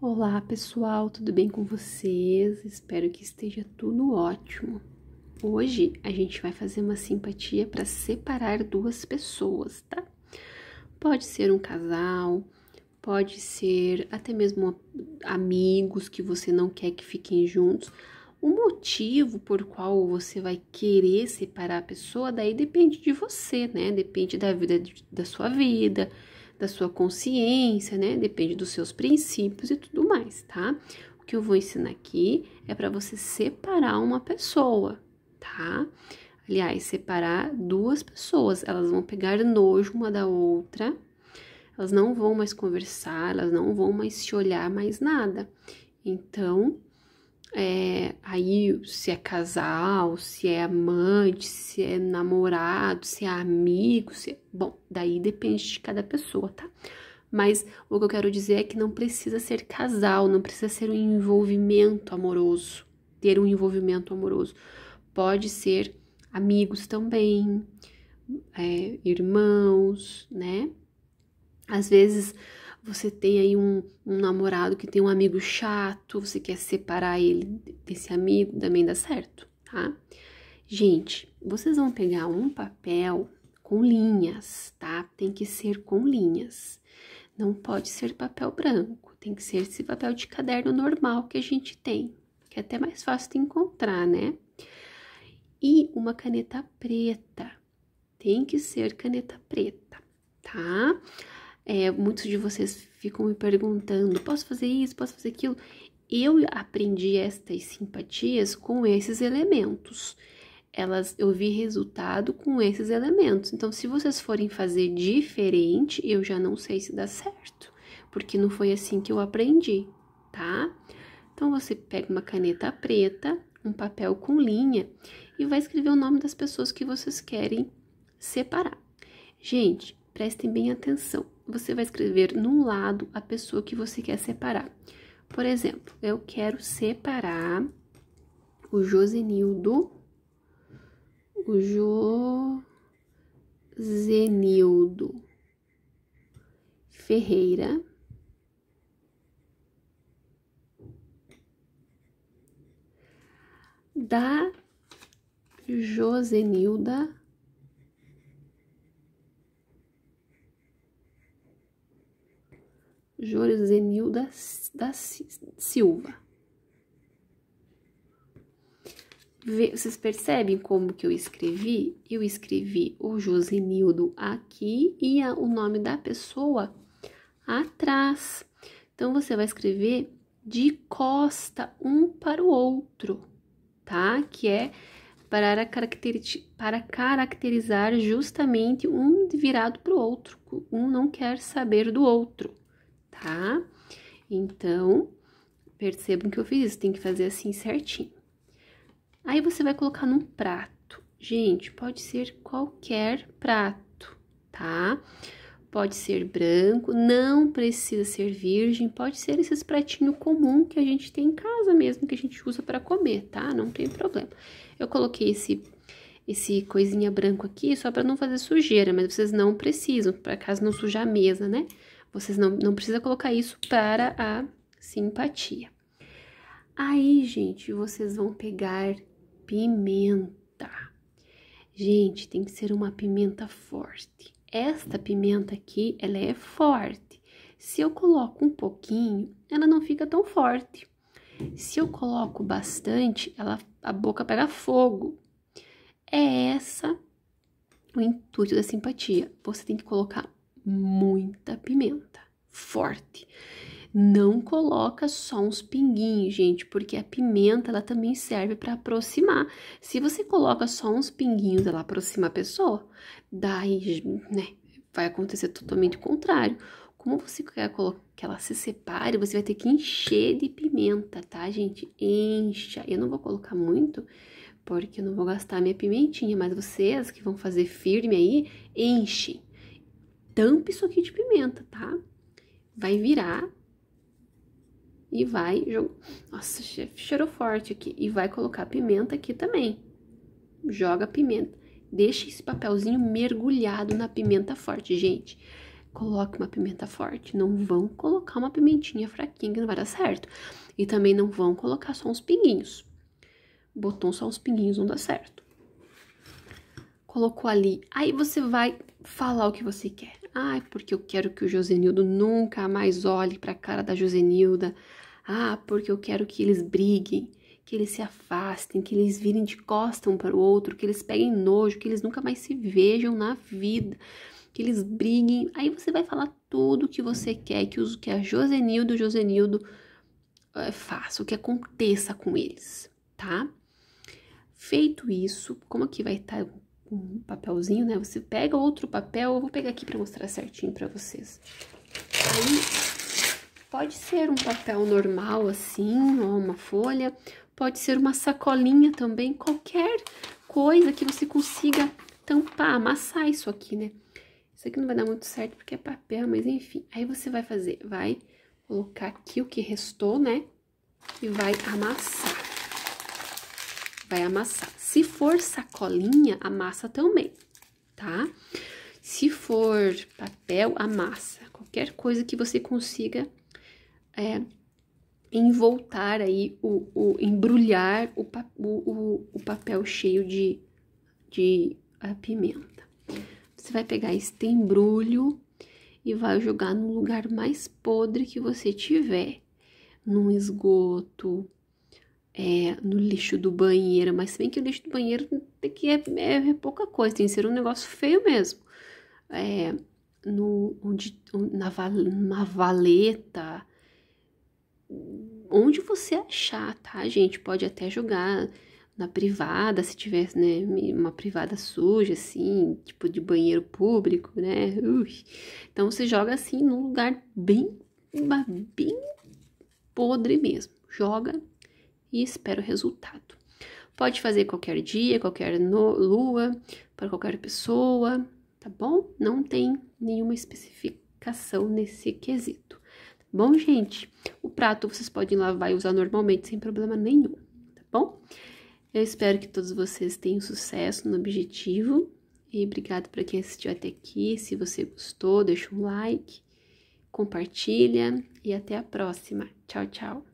Olá pessoal, tudo bem com vocês? Espero que esteja tudo ótimo. Hoje a gente vai fazer uma simpatia para separar duas pessoas, tá? Pode ser um casal, pode ser até mesmo amigos que você não quer que fiquem juntos. O motivo por qual você vai querer separar a pessoa, daí depende de você, né? Depende da vida da sua vida, da sua consciência, né? Depende dos seus princípios e tudo mais, tá? O que eu vou ensinar aqui é para você separar uma pessoa, tá? Aliás, separar duas pessoas, elas vão pegar nojo uma da outra, elas não vão mais conversar, elas não vão mais se olhar mais nada. Então, é, aí, se é casal, se é amante, se é namorado, se é amigo, se é... Bom, daí depende de cada pessoa, tá? Mas o que eu quero dizer é que não precisa ser casal, não precisa ser um envolvimento amoroso, ter um envolvimento amoroso. Pode ser amigos também, é, irmãos, né? Às vezes você tem aí um, um namorado que tem um amigo chato, você quer separar ele desse amigo, também dá certo, tá? Gente, vocês vão pegar um papel com linhas, tá? Tem que ser com linhas. Não pode ser papel branco, tem que ser esse papel de caderno normal que a gente tem, que é até mais fácil de encontrar, né? E uma caneta preta, tem que ser caneta preta, tá? É, muitos de vocês ficam me perguntando: posso fazer isso? Posso fazer aquilo? Eu aprendi estas simpatias com esses elementos. Elas, eu vi resultado com esses elementos. Então, se vocês forem fazer diferente, eu já não sei se dá certo, porque não foi assim que eu aprendi, tá? Então, você pega uma caneta preta, um papel com linha e vai escrever o nome das pessoas que vocês querem separar. Gente, prestem bem atenção você vai escrever num lado a pessoa que você quer separar. Por exemplo, eu quero separar o Josenildo, o Josenildo Ferreira da Josenilda Jorzenilda da Silva. Vocês percebem como que eu escrevi? Eu escrevi o Josenildo aqui e a, o nome da pessoa atrás. Então, você vai escrever de costa um para o outro, tá? Que é para, para caracterizar justamente um virado para o outro. Um não quer saber do outro tá? Então, percebam que eu fiz isso, tem que fazer assim certinho. Aí, você vai colocar num prato. Gente, pode ser qualquer prato, tá? Pode ser branco, não precisa ser virgem, pode ser esses pratinhos comum que a gente tem em casa mesmo, que a gente usa para comer, tá? Não tem problema. Eu coloquei esse esse coisinha branco aqui, só para não fazer sujeira, mas vocês não precisam, para caso não sujar a mesa, né? Vocês não, não precisa colocar isso para a simpatia. Aí, gente, vocês vão pegar pimenta. Gente, tem que ser uma pimenta forte. Esta pimenta aqui, ela é forte. Se eu coloco um pouquinho, ela não fica tão forte. Se eu coloco bastante, ela, a boca pega fogo. É essa o intuito da simpatia. Você tem que colocar muita pimenta, forte. Não coloca só uns pinguinhos, gente, porque a pimenta ela também serve para aproximar. Se você coloca só uns pinguinhos, ela aproxima a pessoa, daí, né, vai acontecer totalmente o contrário. Como você quer que ela se separe, você vai ter que encher de pimenta, tá, gente? Encha. Eu não vou colocar muito, porque eu não vou gastar minha pimentinha, mas vocês que vão fazer firme aí, enchem tampa isso aqui de pimenta, tá? Vai virar e vai jogar. Nossa, cheirou forte aqui. E vai colocar pimenta aqui também. Joga pimenta. Deixa esse papelzinho mergulhado na pimenta forte, gente. Coloque uma pimenta forte. Não vão colocar uma pimentinha fraquinha que não vai dar certo. E também não vão colocar só uns pinguinhos. Botou só uns pinguinhos, não dá certo. Colocou ali. Aí você vai falar o que você quer. Ah, porque eu quero que o Josenildo nunca mais olhe para a cara da Josenilda. Ah, porque eu quero que eles briguem, que eles se afastem, que eles virem de costa um para o outro, que eles peguem nojo, que eles nunca mais se vejam na vida, que eles briguem. Aí você vai falar tudo o que você quer que, o que a Josenildo, Josenildo é, eh, faça, o que aconteça com eles, tá? Feito isso, como que vai estar? Tá? um papelzinho, né? Você pega outro papel, eu vou pegar aqui pra mostrar certinho pra vocês. Aí, pode ser um papel normal, assim, ou uma folha, pode ser uma sacolinha também, qualquer coisa que você consiga tampar, amassar isso aqui, né? Isso aqui não vai dar muito certo porque é papel, mas enfim. Aí você vai fazer, vai colocar aqui o que restou, né? E vai amassar vai amassar. Se for sacolinha, amassa também, tá? Se for papel, amassa. Qualquer coisa que você consiga é, envoltar aí, o, o embrulhar o, o, o, papel cheio de, de ah, pimenta. Você vai pegar este embrulho e vai jogar no lugar mais podre que você tiver. Num esgoto, é, no lixo do banheiro, mas se bem que o lixo do banheiro tem que é, é, é, pouca coisa, tem que ser um negócio feio mesmo. É, no, onde, na, na valeta, onde você achar, tá, gente? Pode até jogar na privada, se tiver, né, uma privada suja, assim, tipo de banheiro público, né? Ui. Então você joga assim num lugar bem, bem podre mesmo. Joga e espera o resultado. Pode fazer qualquer dia, qualquer no, lua, para qualquer pessoa, tá bom? Não tem nenhuma especificação nesse quesito. Tá bom, gente? O prato vocês podem lavar e usar normalmente sem problema nenhum, tá bom? Eu espero que todos vocês tenham sucesso no objetivo. E obrigado para quem assistiu até aqui. Se você gostou, deixa um like, compartilha e até a próxima. Tchau, tchau.